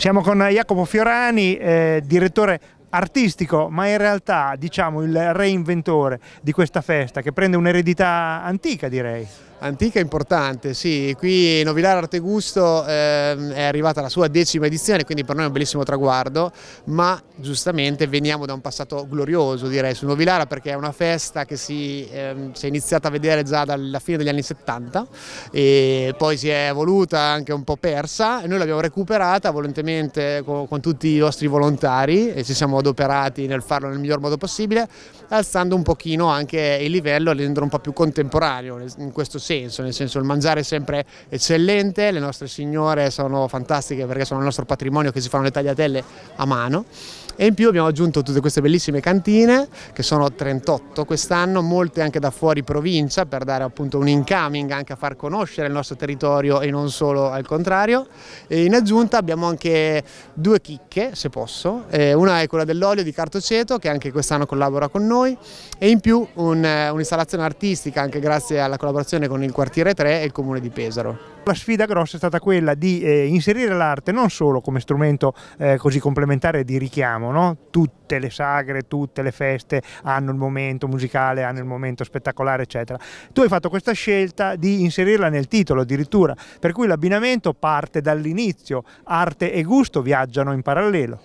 Siamo con Jacopo Fiorani, eh, direttore artistico, ma in realtà diciamo il reinventore di questa festa che prende un'eredità antica direi. Antica e importante, sì, qui Novilare Artegusto eh, è arrivata la sua decima edizione, quindi per noi è un bellissimo traguardo, ma giustamente veniamo da un passato glorioso direi su Novilara perché è una festa che si, eh, si è iniziata a vedere già dalla fine degli anni 70 e poi si è evoluta anche un po' persa e noi l'abbiamo recuperata volontariamente con, con tutti i nostri volontari e ci siamo adoperati nel farlo nel miglior modo possibile alzando un pochino anche il livello e rendendolo un po' più contemporaneo in questo senso, nel senso il mangiare è sempre eccellente, le nostre signore sono fantastiche perché sono il nostro patrimonio che si fanno le tagliatelle a mano e in più abbiamo aggiunto tutte queste bellissime cantine che sono 38 quest'anno, molte anche da fuori provincia per dare appunto un incoming anche a far conoscere il nostro territorio e non solo al contrario e in aggiunta abbiamo anche due chicche se posso, eh, una è quella dell'olio di Cartoceto che anche quest'anno collabora con noi e in più eh, un'installazione un artistica anche grazie alla collaborazione con il quartiere 3 e il comune di Pesaro. La sfida grossa è stata quella di eh, inserire l'arte non solo come strumento eh, così complementare di richiamo, no? tutte le sagre, tutte le feste hanno il momento musicale, hanno il momento spettacolare eccetera. Tu hai fatto questa scelta di inserirla nel titolo addirittura, per cui l'abbinamento parte dall'inizio, arte e gusto viaggiano in parallelo.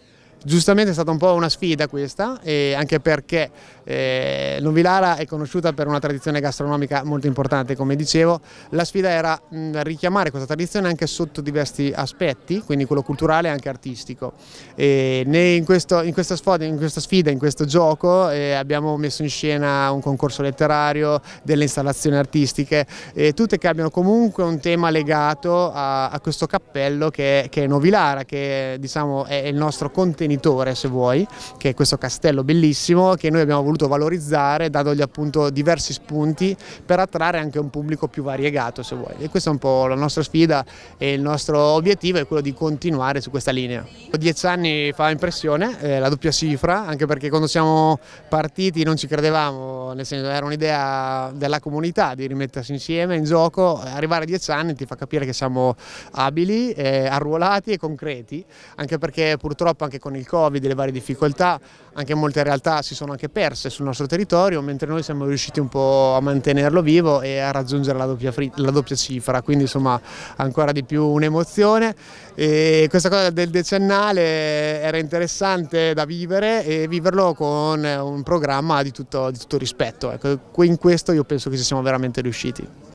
Giustamente è stata un po' una sfida questa, anche perché eh, Novilara è conosciuta per una tradizione gastronomica molto importante, come dicevo. La sfida era mh, richiamare questa tradizione anche sotto diversi aspetti, quindi quello culturale e anche artistico. E in, questo, in, questa sfida, in, questa sfida, in questo gioco, eh, abbiamo messo in scena un concorso letterario, delle installazioni artistiche, eh, tutte che abbiano comunque un tema legato a, a questo cappello che, che, è Novilara, che diciamo, è il nostro contenitore contenitore se vuoi, che è questo castello bellissimo che noi abbiamo voluto valorizzare dandogli appunto diversi spunti per attrarre anche un pubblico più variegato se vuoi e questa è un po' la nostra sfida e il nostro obiettivo è quello di continuare su questa linea. Dieci anni fa impressione, eh, la doppia cifra, anche perché quando siamo partiti non ci credevamo, nel senso era un'idea della comunità di rimettersi insieme in gioco, arrivare a dieci anni ti fa capire che siamo abili, eh, arruolati e concreti, anche perché purtroppo anche con il il Covid le varie difficoltà, anche molte realtà si sono anche perse sul nostro territorio, mentre noi siamo riusciti un po' a mantenerlo vivo e a raggiungere la doppia, la doppia cifra, quindi insomma ancora di più un'emozione. questa cosa del decennale era interessante da vivere e viverlo con un programma di tutto, di tutto rispetto. Ecco, in questo io penso che ci siamo veramente riusciti.